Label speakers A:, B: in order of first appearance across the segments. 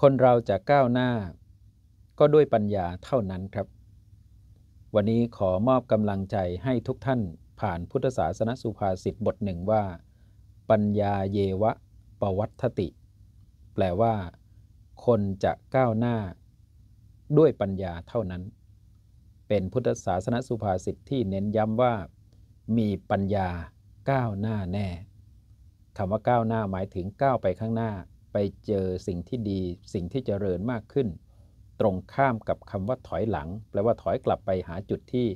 A: คนเราจะก้าวหน้า ก็ด้วยปัญญาเท่านั้นครับ วันนี้ขอมอบกำลังใจให้ทุกท่านผ่านพุทธศาสนสุภาษิตบทหนึ่งว่า ปัญญาเยวะปวัตติ แปลว่า คนจะก้าวหน้า ด้วยปัญญาเท่านั้น เป็นพุทธศาสนสุภาษิตที่เน้นย้ำว่า มีปัญญาก้าวหน้าแน่คำว่าก้าวหน้าหมายถึงก้าวไปข้างหน้าไปเจอสิ่งที่ดีสิ่งที่เจริญมากขึ้น ตรงข้ามกับคำว่าถอยหลัง แปลว่าถอยกลับไปหาจุดที่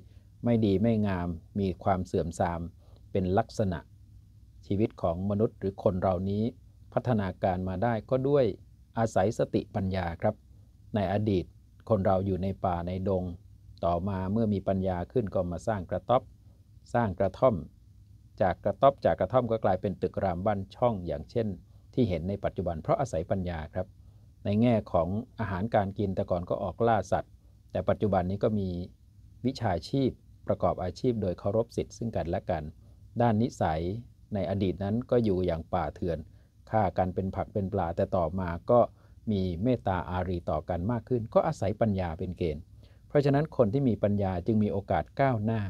A: ไม่ดีไม่งาม มีความเสื่อมทราม เป็นลักษณะ ชีวิตของมนุษย์หรือคนเรานี้ พัฒนาการมาได้ก็ด้วยอาศัยสติปัญญาครับ ในอดีต คนเราอยู่ในป่าในดง ต่อมาเมื่อมีปัญญาขึ้นก็มาสร้างกระต๊อบสร้างกระท่อม จากกระต๊อบจากกระท่อมก็กลายเป็นตึกรามบ้านช่อง อย่างเช่นที่เห็นในปัจจุบันเพราะอาศัยปัญญาครับในแง่ของอาหารการกินแต่ก่อนก็ออกล่าสัตว์ แต่ปัจจุบันนี้ก็มีวิชาชีพ ประกอบอาชีพ โดยเคารพสิทธิ์ซึ่งกันและกัน ด้านนิสัยในอดีตนั้นก็อยู่อย่างป่าเถื่อนฆ่ากันเป็นผักเป็นปลาแต่ต่อมาก็มีเมตตาอารี ต่อกันมากขึ้น ก็อาศัยปัญญาเป็นเกณฑ์เพราะฉะนั้นคนที่มีปัญญาจึงมีโอกาสก้าวหน้า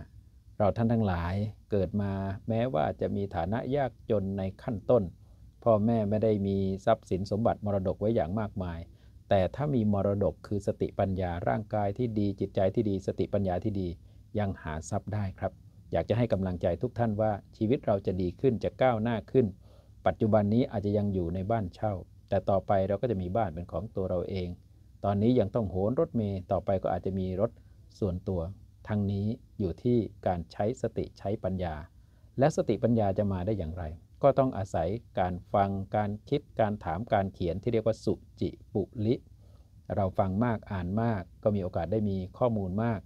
A: เราท่านทั้งหลายเกิดมาแม้ว่าจะมีฐานะยากจนในขั้นต้นพ่อแม่ไม่ได้มีทรัพย์สินสมบัติมรดกไว้อย่างมากมาย แต่ถ้ามีมรดกคือสติปัญญา ร่างกายที่ดี จิตใจที่ดี สติปัญญาที่ดียังหาทรัพย์ได้ครับ อยากจะให้กำลังใจทุกท่านว่าชีวิตเราจะดีขึ้น จะก้าวหน้าขึ้น ปัจจุบันนี้อาจจะยังอยู่ในบ้านเช่า แต่ต่อไปเราก็จะมีบ้านเป็นของตัวเราเอง ตอนนี้ยังต้องโหนรถเมย์ต่อไปก็อาจจะมีรถส่วนตัว ทั้งนี้อยู่ที่การใช้สติใช้ปัญญา และสติปัญญาจะมาได้อย่างไรก็ต้องอาศัยการฟังการคิด การถามการเขียนที่เรียกว่าสุจิปุลิ เราฟังมาก อ่านมาก ก็มีโอกาสได้มีข้อมูลมาก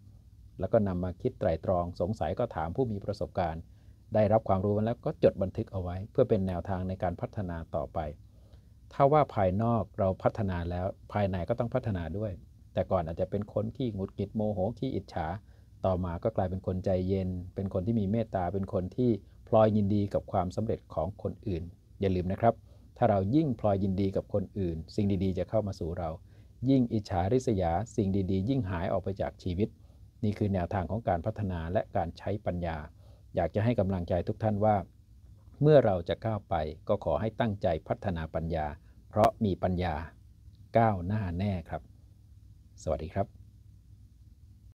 A: แล้วก็นำมาคิดไตรตรอง สงสัยก็ถามผู้มีประสบการณ์ ได้รับความรู้มาแล้วก็จดบันทึกเอาไว้ เพื่อเป็นแนวทางในการพัฒนาต่อไป ถ้าว่าภายนอกเราพัฒนาแล้วภายในก็ต้องพัฒนาด้วย แต่ก่อนอาจจะเป็นคนขี้งุดกิดโมโหขี้อิจฉา ต่อมาก็กลายเป็นคนใจเย็น เป็นคนที่มีเมตตา เป็นคนที่ลอยยินดีกับความสำเร็จของคนอื่น อย่าลืมนะครับ ถ้าเรายิ่งพลอยยินดีกับคนอื่น สิ่งดี ๆ จะเข้ามาสู่เรา ยิ่งอิจฉาริษยา สิ่งดีๆ ยิ่งหายออกไปจากชีวิต นี่คือแนวทางของการพัฒนาและการใช้ปัญญา อยากจะให้กำลังใจทุกท่านว่า เมื่อเราจะก้าวไปก็ขอให้ตั้งใจพัฒนาปัญญา เพราะมีปัญญาก้าวหน้าแน่ครับ สวัสดีครับ